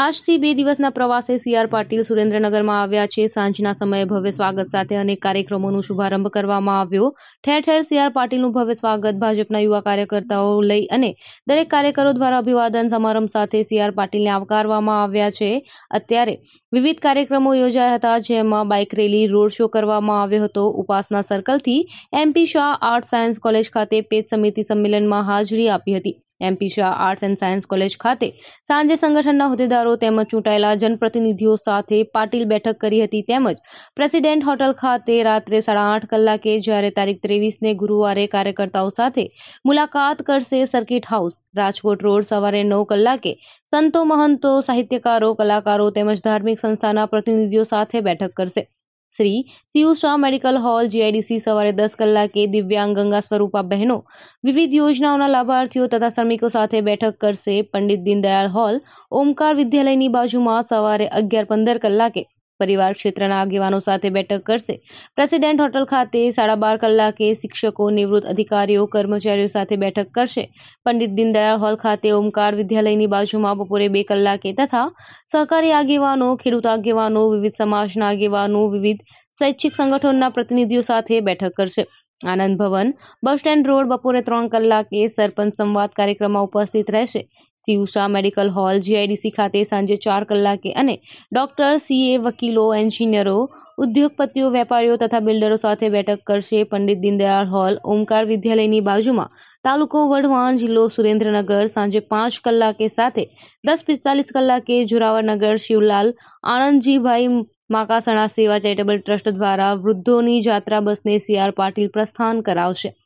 આજથી બે દિવસના પ્રવાસે સીઆર પાટીલ સુરેન્દ્રનગરમાં આવ્યા છે સાંજના સમયે ભવ્ય સ્વાગત સાથે અનેક કાર્યક્રમોનો શુભારંભ કરવામાં આવ્યો ઠેર ઠેર સીઆર પાટીલનું ભવ્ય સ્વાગત ભાજપના યુવા કાર્યકર્તાઓ લઈ અને દરેક કાર્યકરો દ્વારા અભિવાદન સમારંભ સાથે સીઆર પાટીલને આવકારવામાં આવ્યા છે અત્યારે વિવિધ કાર્યક્રમો યોજાયા હતા જેમાં બાઇક રેલી રોડ શો કરવામાં આવ્યો હતો ઉપાસના સર્કલથી MP Shah art science college ખાતે પેજ સમિતિ સંમેલનમાં હાજરી આપી હતી MP Shah arts and science college ખાતે સાંજે સંગઠનના હોદ્દેદારો તેમજ ચૂંટાયેલા જનપ્રતિનિધિઓ સાથે પાટીલ બેઠક કરી હતી તેમજ પ્રેસિડેન્ટ હોટલ ખાતે રાત્રે સાડા આઠ કલાકે જ્યારે તારીખ ત્રેવીસને ગુરુવારે કાર્યકર્તાઓ સાથે મુલાકાત કરશે સર્કિટ હાઉસ રાજકોટ રોડ સવારે નવ કલાકે સંતો મહંતો સાહિત્યકારો કલાકારો તેમજ ધાર્મિક સંસ્થાના પ્રતિનિધિઓ સાથે બેઠક કરશે Shri CU Shah medical hall GIDC સવારે દસ કલાકે દિવ્યાંગ ગંગા સ્વરૂપા બહેનો વિવિધ યોજનાઓના લાભાર્થીઓ તથા શ્રમિકો સાથે બેઠક કરશે પંડિત દીનદયાળ હોલ ઓમકાર વિદ્યાલયની બાજુમાં સવારે અગિયાર પંદર કલાકે પરિવાર ક્ષેત્રના આગેવાનો સાથે બેઠક કરશે પ્રેસિડેન્ટ હોટલ ખાતે સાડા બાર કલાકે શિક્ષકો નિવૃત્ત અધિકારીઓ કર્મચારીઓ સાથે બેઠક કરશે પંડિત દીનદયાળ હોલ ખાતે ઓમકાર વિદ્યાલયની બાજુમાં બપોરે બે કલાકે તથા સહકારી આગેવાનો ખેડૂત આગેવાનો વિવિધ સમાજના આગેવાનો વિવિધ સ્વૈચ્છિક સંગઠનના પ્રતિનિધિઓ સાથે બેઠક કરશે આનંદ ભવન બસ સ્ટેન્ડ રોડ બપોરે ત્રણ કલાકે સરપંચ સંવાદ કાર્યક્રમમાં ઉપસ્થિત રહેશે ઉષા મેડિકલ હોલ જીઆઈડીસી ખાતે સાંજે ચાર કલાકે અને ડોક્ટર સીએ વકીલો એન્જિનિયરો ઉદ્યોગપતિઓ વેપારીઓ તથા બિલ્ડરો સાથે બેઠક કરશે પંડિત દીનદયાળ હોલ ઓમકાર વિદ્યાલયની બાજુમાં તાલુકો વઢવાણ જિલ્લો સુરેન્દ્રનગર સાંજે પાંચ કલાકે સાથે દસ પિસ્તાલીસ કલાકે જોરાવરનગર શિવલાલ આણંદજીભાઈ માકાસણા સેવા ચેરિટેબલ ટ્રસ્ટ દ્વારા વૃદ્ધોની જાત્રા બસને સીઆર પાટીલ પ્રસ્થાન કરાવશે